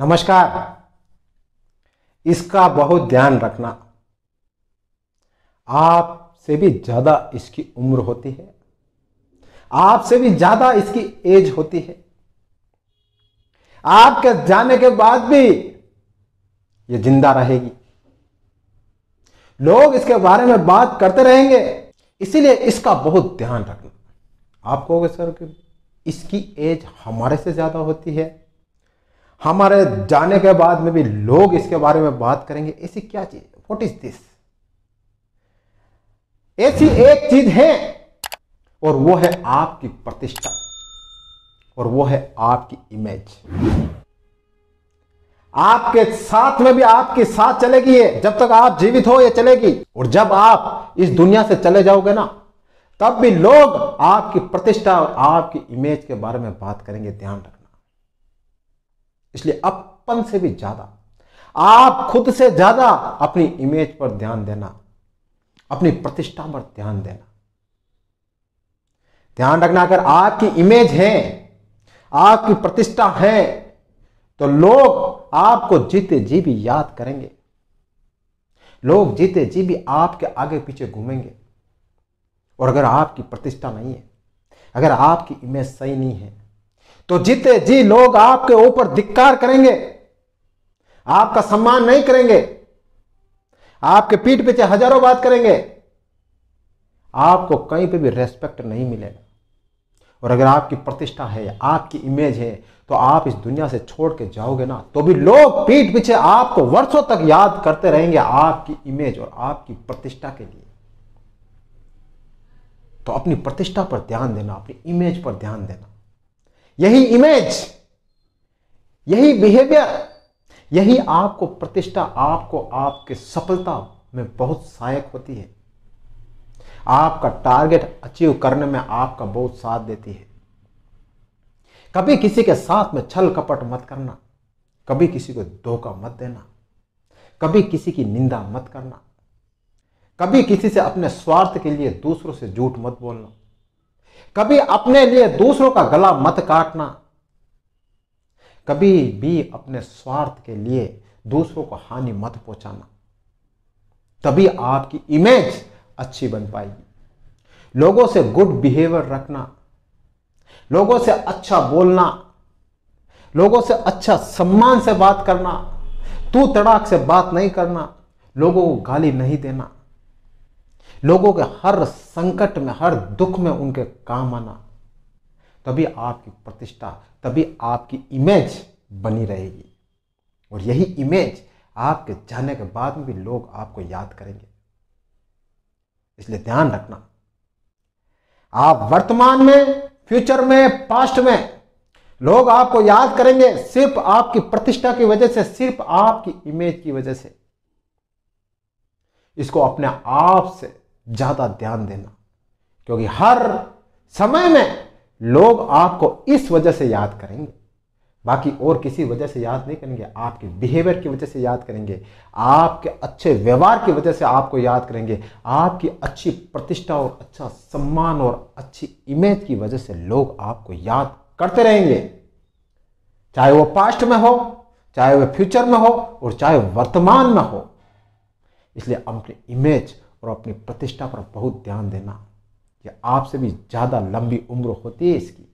नमस्कार इसका बहुत ध्यान रखना आप से भी ज्यादा इसकी उम्र होती है आप से भी ज्यादा इसकी एज होती है आपके जाने के बाद भी ये जिंदा रहेगी लोग इसके बारे में बात करते रहेंगे इसीलिए इसका बहुत ध्यान रखना आप कहोगे सर कि इसकी एज हमारे से ज्यादा होती है हमारे जाने के बाद में भी लोग इसके बारे में बात करेंगे ऐसी क्या चीज वॉट इज दिस ऐसी एक चीज है और वो है आपकी प्रतिष्ठा और वो है आपकी इमेज आपके साथ में भी आपके साथ चलेगी ये जब तक आप जीवित हो ये चलेगी और जब आप इस दुनिया से चले जाओगे ना तब भी लोग आपकी प्रतिष्ठा और आपकी इमेज के बारे में बात करेंगे ध्यान रखें इसलिए अपन से भी ज्यादा आप खुद से ज्यादा अपनी इमेज पर ध्यान देना अपनी प्रतिष्ठा पर ध्यान देना ध्यान रखना अगर आपकी इमेज है आपकी प्रतिष्ठा है तो लोग आपको जीते जी भी याद करेंगे लोग जीते जी भी आपके आगे पीछे घूमेंगे और अगर आपकी प्रतिष्ठा नहीं है अगर आपकी इमेज सही नहीं है तो जीते जी लोग आपके ऊपर धिक्कार करेंगे आपका सम्मान नहीं करेंगे आपके पीठ पीछे हजारों बात करेंगे आपको कहीं पे भी रेस्पेक्ट नहीं मिलेगा और अगर आपकी प्रतिष्ठा है आपकी इमेज है तो आप इस दुनिया से छोड़ के जाओगे ना तो भी लोग पीठ पीछे आपको वर्षों तक याद करते रहेंगे आपकी इमेज और आपकी प्रतिष्ठा के लिए तो अपनी प्रतिष्ठा पर ध्यान देना अपनी इमेज पर ध्यान देना यही इमेज यही बिहेवियर यही आपको प्रतिष्ठा आपको आपके सफलता में बहुत सहायक होती है आपका टारगेट अचीव करने में आपका बहुत साथ देती है कभी किसी के साथ में छल कपट मत करना कभी किसी को धोखा मत देना कभी किसी की निंदा मत करना कभी किसी से अपने स्वार्थ के लिए दूसरों से झूठ मत बोलना कभी अपने लिए दूसरों का गला मत काटना कभी भी अपने स्वार्थ के लिए दूसरों को हानि मत पहुंचाना तभी आपकी इमेज अच्छी बन पाएगी लोगों से गुड बिहेवियर रखना लोगों से अच्छा बोलना लोगों से अच्छा सम्मान से बात करना तू तड़ाक से बात नहीं करना लोगों को गाली नहीं देना लोगों के हर संकट में हर दुख में उनके काम आना तभी आपकी प्रतिष्ठा तभी आपकी इमेज बनी रहेगी और यही इमेज आपके जाने के बाद में भी लोग आपको याद करेंगे इसलिए ध्यान रखना आप वर्तमान में फ्यूचर में पास्ट में लोग आपको याद करेंगे सिर्फ आपकी प्रतिष्ठा की वजह से सिर्फ आपकी इमेज की वजह से इसको अपने आप से ज़्यादा ध्यान देना क्योंकि हर समय में लोग आपको इस वजह से याद करेंगे बाकी और किसी वजह से याद नहीं करेंगे आपके बिहेवियर की वजह से याद करेंगे आपके अच्छे व्यवहार की वजह से आपको याद करेंगे आपकी अच्छी प्रतिष्ठा और अच्छा सम्मान और अच्छी इमेज की वजह से लोग आपको याद करते रहेंगे चाहे वो पास्ट में हो चाहे वो फ्यूचर में हो और चाहे वर्तमान में हो इसलिए अपनी इमेज और अपनी प्रतिष्ठा पर बहुत ध्यान देना कि आपसे भी ज़्यादा लंबी उम्र होती है इसकी